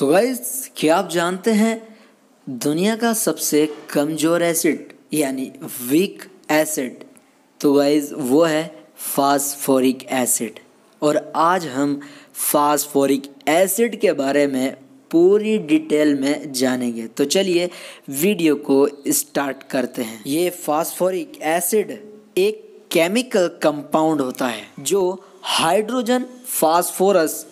तो गाइज क्या आप जानते हैं दुनिया का सबसे कमज़ोर एसिड यानी वीक एसिड तो गाइज वो है फास्फोरिक एसिड और आज हम फास्फोरिक एसिड के बारे में पूरी डिटेल में जानेंगे तो चलिए वीडियो को स्टार्ट करते हैं ये फास्फोरिक एसिड एक केमिकल कंपाउंड होता है जो हाइड्रोजन फास्फोरस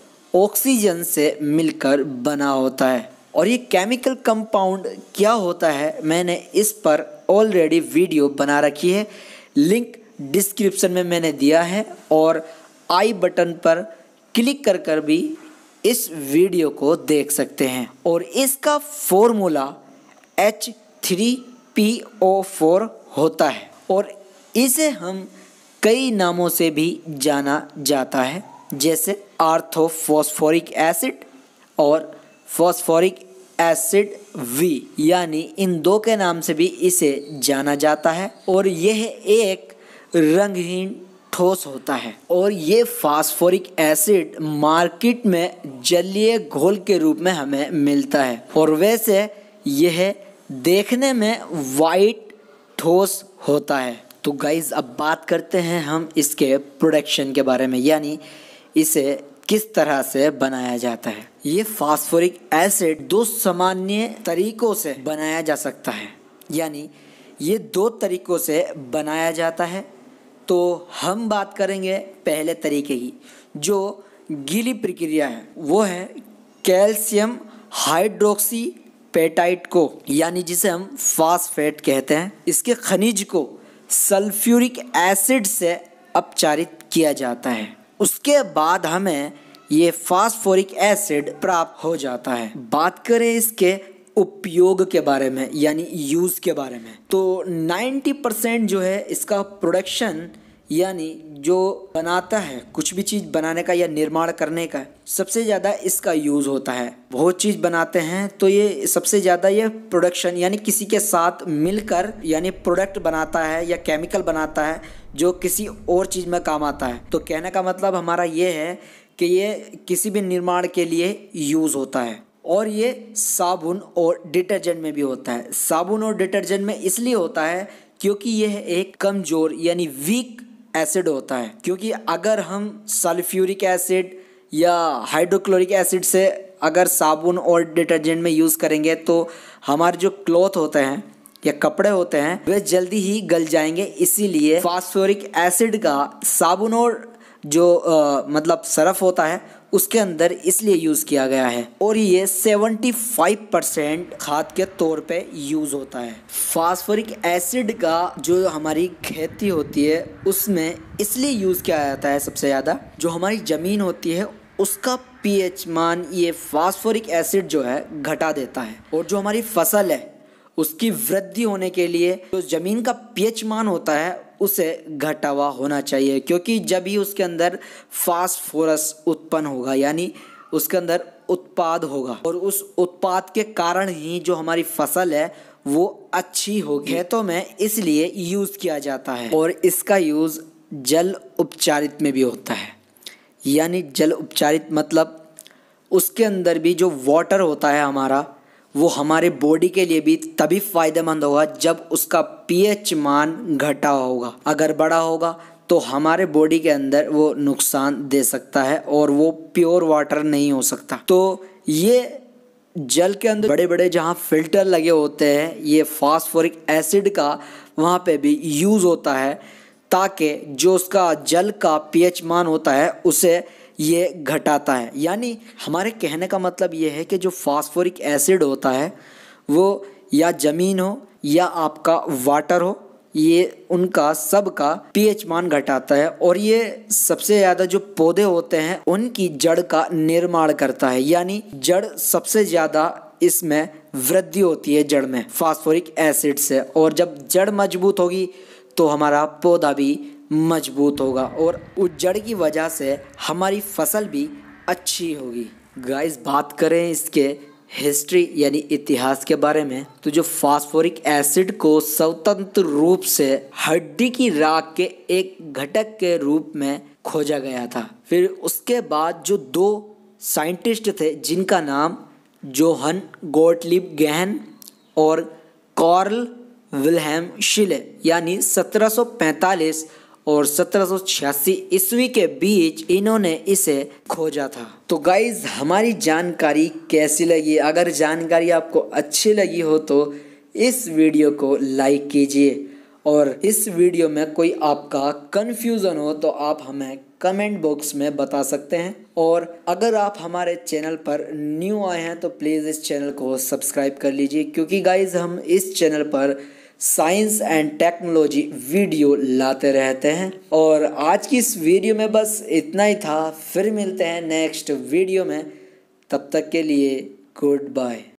ऑक्सीजन से मिलकर बना होता है और ये केमिकल कंपाउंड क्या होता है मैंने इस पर ऑलरेडी वीडियो बना रखी है लिंक डिस्क्रिप्शन में मैंने दिया है और आई बटन पर क्लिक कर कर भी इस वीडियो को देख सकते हैं और इसका formula H three P O four होता है और इसे हम कई नामों से भी जाना जाता है जैसे आर्थोफॉस्फोरिक एसिड और फॉस्फोरिक एसिड वी यानी इन दो के नाम से भी इसे जाना जाता है और यह एक रंगहीन ठोस होता है और ये फास्फोरिक एसिड मार्केट में जलीय घोल के रूप में हमें मिलता है और वैसे यह देखने में वाइट ठोस होता है तो गाइज अब बात करते हैं हम इसके प्रोडक्शन के बारे में यानी इसे किस तरह से बनाया जाता है ये फास्फोरिक एसिड दो सामान्य तरीकों से बनाया जा सकता है यानी ये दो तरीकों से बनाया जाता है तो हम बात करेंगे पहले तरीके की जो गीली प्रक्रिया है वो है कैल्शियम हाइड्रोक्सी पेटाइट को यानी जिसे हम फास्फेट कहते हैं इसके खनिज को सल्फ्यूरिक एसिड से अपचारित किया जाता है उसके बाद हमें ये फास्फोरिक एसिड प्राप्त हो जाता है बात करें इसके उपयोग के बारे में यानी यूज़ के बारे में तो 90 परसेंट जो है इसका प्रोडक्शन यानी जो बनाता है कुछ भी चीज़ बनाने का या निर्माण करने का सबसे ज़्यादा इसका यूज़ होता है बहुत चीज़ बनाते हैं तो ये सबसे ज़्यादा ये प्रोडक्शन यानी किसी के साथ मिलकर यानी प्रोडक्ट बनाता है या केमिकल बनाता है जो किसी और चीज़ में काम आता है तो कहने का मतलब हमारा ये है कि ये किसी भी निर्माण के लिए यूज़ होता है और ये साबुन और डिटर्जेंट में भी होता है साबुन और डिटर्जेंट में इसलिए होता है क्योंकि यह एक कमज़ोर यानी वीक एसिड होता है क्योंकि अगर हम सल्फ्यूरिक एसिड या हाइड्रोक्लोरिक एसिड से अगर साबुन और डिटर्जेंट में यूज़ करेंगे तो हमारे जो क्लॉथ होते हैं या कपड़े होते हैं वे जल्दी ही गल जाएंगे इसीलिए फास्फोरिक एसिड का साबुन और जो आ, मतलब सरफ होता है उसके अंदर इसलिए यूज़ किया गया है और ये 75 परसेंट खाद के तौर पे यूज़ होता है फास्फोरिक एसिड का जो हमारी खेती होती है उसमें इसलिए यूज़ किया जाता है सबसे ज़्यादा जो हमारी ज़मीन होती है उसका पीएच मान ये फास्फोरिक एसिड जो है घटा देता है और जो हमारी फसल है उसकी वृद्धि होने के लिए जो ज़मीन का पीएच मान होता है उसे घटावा होना चाहिए क्योंकि जब ही उसके अंदर फास्फोरस उत्पन्न होगा यानी उसके अंदर उत्पाद होगा और उस उत्पाद के कारण ही जो हमारी फसल है वो अच्छी होगी खेतों में इसलिए यूज़ किया जाता है और इसका यूज़ जल उपचारित में भी होता है यानी जल उपचारित मतलब उसके अंदर भी जो वाटर होता है हमारा वो हमारे बॉडी के लिए भी तभी फ़ायदेमंद होगा जब उसका पीएच मान घटा होगा अगर बड़ा होगा तो हमारे बॉडी के अंदर वो नुकसान दे सकता है और वो प्योर वाटर नहीं हो सकता तो ये जल के अंदर बड़े बड़े जहाँ फिल्टर लगे होते हैं ये फास्फोरिक एसिड का वहाँ पे भी यूज़ होता है ताकि जो उसका जल का पीएच मान होता है उसे ये घटाता है यानी हमारे कहने का मतलब ये है कि जो फास्फोरिक एसिड होता है वो या ज़मीन हो या आपका वाटर हो ये उनका सब का पीएच मान घटाता है और ये सबसे ज़्यादा जो पौधे होते हैं उनकी जड़ का निर्माण करता है यानी जड़ सबसे ज़्यादा इसमें वृद्धि होती है जड़ में फास्फोरिक एसिड से और जब जड़ मजबूत होगी तो हमारा पौधा भी मजबूत होगा और उज्जड़ की वजह से हमारी फसल भी अच्छी होगी गाइस बात करें इसके हिस्ट्री यानी इतिहास के बारे में तो जो फास्फोरिक एसिड को स्वतंत्र रूप से हड्डी की राख के एक घटक के रूप में खोजा गया था फिर उसके बाद जो दो साइंटिस्ट थे जिनका नाम जोहन गोटलिप गहन और कॉर्ल विलहम शिले यानी 1745 और 1786 ईस्वी के बीच इन्होंने इसे खोजा था तो गाइज हमारी जानकारी कैसी लगी अगर जानकारी आपको अच्छी लगी हो तो इस वीडियो को लाइक कीजिए और इस वीडियो में कोई आपका कन्फ्यूज़न हो तो आप हमें कमेंट बॉक्स में बता सकते हैं और अगर आप हमारे चैनल पर न्यू आए हैं तो प्लीज़ इस चैनल को सब्सक्राइब कर लीजिए क्योंकि गाइज हम इस चैनल पर साइंस एंड टेक्नोलॉजी वीडियो लाते रहते हैं और आज की इस वीडियो में बस इतना ही था फिर मिलते हैं नेक्स्ट वीडियो में तब तक के लिए गुड बाय